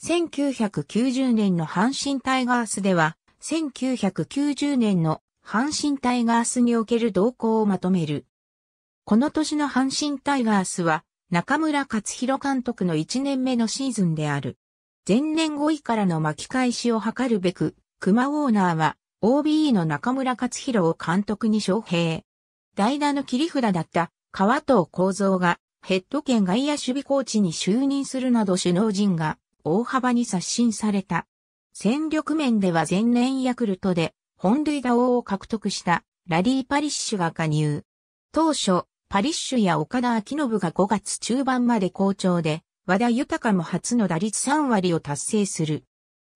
1990年の阪神タイガースでは、1990年の阪神タイガースにおける動向をまとめる。この年の阪神タイガースは、中村克弘監督の1年目のシーズンである。前年5位からの巻き返しを図るべく、熊オーナーは OBE の中村克弘を監督に招聘。代打の切り札だった川藤幸三がヘッド兼外野守備コーチに就任するなど首脳陣が大幅に刷新された。戦力面では前年ヤクルトで本塁打王を獲得したラリー・パリッシュが加入。当初、パリッシュや岡田昭信が5月中盤まで好調で、和田豊も初の打率3割を達成する。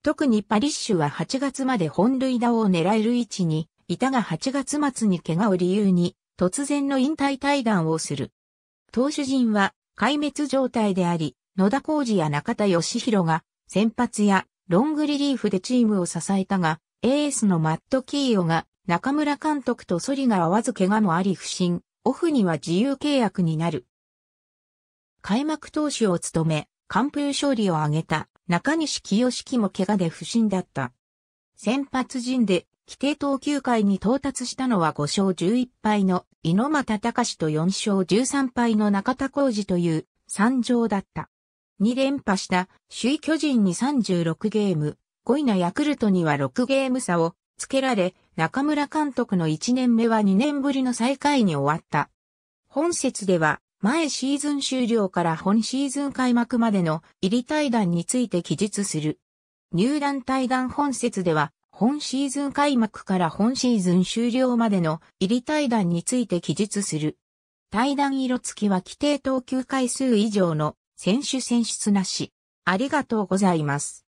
特にパリッシュは8月まで本塁打を狙える位置に、板が8月末に怪我を理由に、突然の引退対談をする。投手陣は壊滅状態であり、野田浩二や中田義弘が先発やロングリリーフでチームを支えたが、エースのマット・キーオが中村監督とソリが合わず怪我もあり不振、オフには自由契約になる。開幕投手を務め、完封勝利を挙げた中西清樹も怪我で不振だった。先発陣で規定投球回に到達したのは5勝11敗の猪俣隆と4勝13敗の中田浩二という惨状だった。2連覇した首位巨人に36ゲーム、5位なヤクルトには6ゲーム差をつけられ、中村監督の1年目は2年ぶりの再会に終わった。本節では、前シーズン終了から本シーズン開幕までの入り対談について記述する。入団対談本節では、本シーズン開幕から本シーズン終了までの入り対談について記述する。対談色付きは規定投球回数以上の選手選出なし。ありがとうございます。